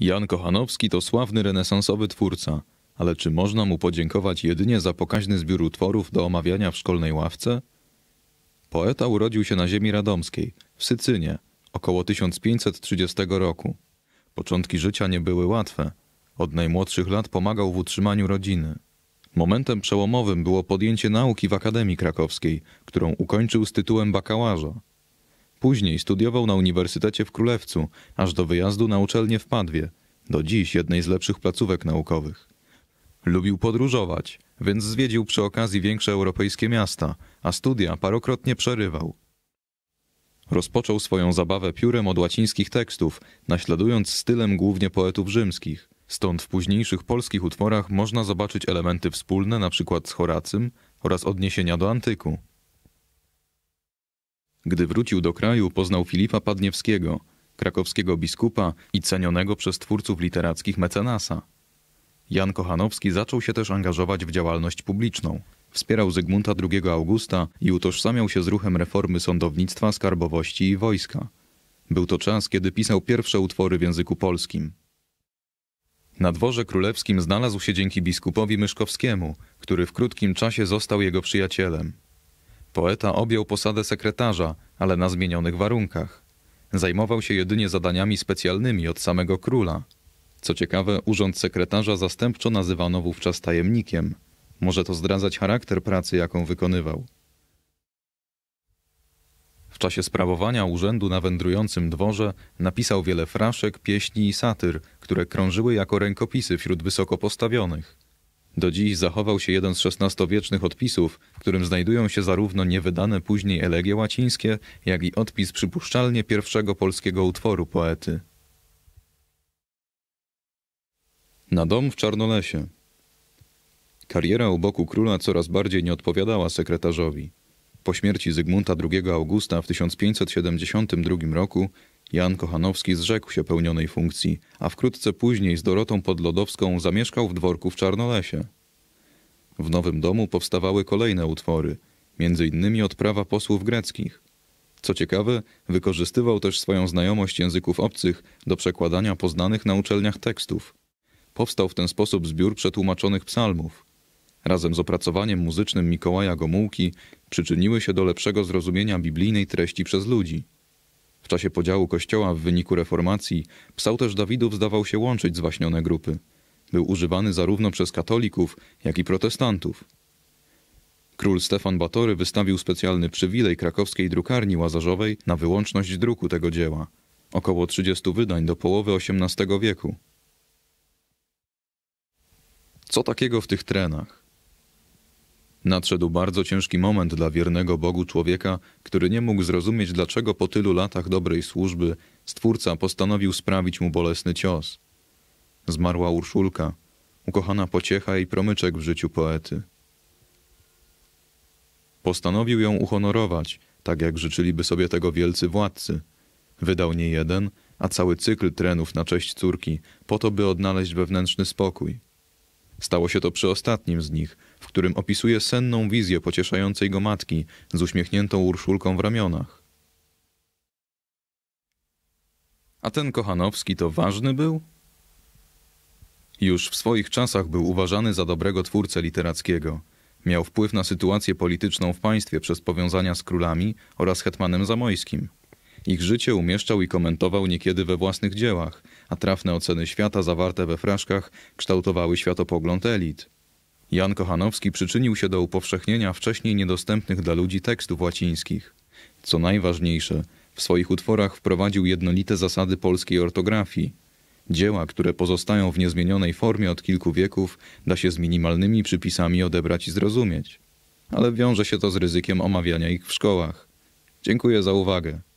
Jan Kochanowski to sławny renesansowy twórca, ale czy można mu podziękować jedynie za pokaźny zbiór utworów do omawiania w szkolnej ławce? Poeta urodził się na ziemi radomskiej, w Sycynie, około 1530 roku. Początki życia nie były łatwe. Od najmłodszych lat pomagał w utrzymaniu rodziny. Momentem przełomowym było podjęcie nauki w Akademii Krakowskiej, którą ukończył z tytułem bakalarza. Później studiował na Uniwersytecie w Królewcu, aż do wyjazdu na uczelnię w Padwie, do dziś jednej z lepszych placówek naukowych. Lubił podróżować, więc zwiedził przy okazji większe europejskie miasta, a studia parokrotnie przerywał. Rozpoczął swoją zabawę piórem od łacińskich tekstów, naśladując stylem głównie poetów rzymskich. Stąd w późniejszych polskich utworach można zobaczyć elementy wspólne np. z Horacym oraz odniesienia do antyku. Gdy wrócił do kraju, poznał Filipa Padniewskiego, krakowskiego biskupa i cenionego przez twórców literackich mecenasa. Jan Kochanowski zaczął się też angażować w działalność publiczną. Wspierał Zygmunta II Augusta i utożsamiał się z ruchem reformy sądownictwa, skarbowości i wojska. Był to czas, kiedy pisał pierwsze utwory w języku polskim. Na dworze królewskim znalazł się dzięki biskupowi Myszkowskiemu, który w krótkim czasie został jego przyjacielem. Poeta objął posadę sekretarza, ale na zmienionych warunkach. Zajmował się jedynie zadaniami specjalnymi od samego króla. Co ciekawe, urząd sekretarza zastępczo nazywano wówczas tajemnikiem. Może to zdradzać charakter pracy, jaką wykonywał. W czasie sprawowania urzędu na wędrującym dworze napisał wiele fraszek, pieśni i satyr, które krążyły jako rękopisy wśród wysoko postawionych. Do dziś zachował się jeden z XVI-wiecznych odpisów, w którym znajdują się zarówno niewydane później elegie łacińskie, jak i odpis przypuszczalnie pierwszego polskiego utworu poety. Na dom w Czarnolesie. Kariera u boku króla coraz bardziej nie odpowiadała sekretarzowi. Po śmierci Zygmunta II Augusta w 1572 roku Jan Kochanowski zrzekł się pełnionej funkcji, a wkrótce później z Dorotą Podlodowską zamieszkał w dworku w Czarnolesie. W nowym domu powstawały kolejne utwory, między innymi odprawa posłów greckich. Co ciekawe, wykorzystywał też swoją znajomość języków obcych do przekładania poznanych na uczelniach tekstów. Powstał w ten sposób zbiór przetłumaczonych psalmów. Razem z opracowaniem muzycznym Mikołaja Gomułki przyczyniły się do lepszego zrozumienia biblijnej treści przez ludzi. W czasie podziału kościoła w wyniku reformacji psałterz Dawidów zdawał się łączyć zwaśnione grupy. Był używany zarówno przez katolików, jak i protestantów. Król Stefan Batory wystawił specjalny przywilej krakowskiej drukarni łazarzowej na wyłączność druku tego dzieła. Około 30 wydań do połowy XVIII wieku. Co takiego w tych trenach? Nadszedł bardzo ciężki moment dla wiernego Bogu człowieka, który nie mógł zrozumieć, dlaczego po tylu latach dobrej służby Stwórca postanowił sprawić mu bolesny cios. Zmarła Urszulka, ukochana pociecha i promyczek w życiu poety. Postanowił ją uhonorować, tak jak życzyliby sobie tego wielcy władcy. Wydał nie jeden, a cały cykl trenów na cześć córki, po to, by odnaleźć wewnętrzny spokój. Stało się to przy ostatnim z nich, w którym opisuje senną wizję pocieszającej go matki z uśmiechniętą urszulką w ramionach. A ten Kochanowski to ważny był? Już w swoich czasach był uważany za dobrego twórcę literackiego. Miał wpływ na sytuację polityczną w państwie przez powiązania z królami oraz hetmanem zamojskim. Ich życie umieszczał i komentował niekiedy we własnych dziełach – a trafne oceny świata zawarte we fraszkach kształtowały światopogląd elit. Jan Kochanowski przyczynił się do upowszechnienia wcześniej niedostępnych dla ludzi tekstów łacińskich. Co najważniejsze, w swoich utworach wprowadził jednolite zasady polskiej ortografii. Dzieła, które pozostają w niezmienionej formie od kilku wieków, da się z minimalnymi przypisami odebrać i zrozumieć. Ale wiąże się to z ryzykiem omawiania ich w szkołach. Dziękuję za uwagę.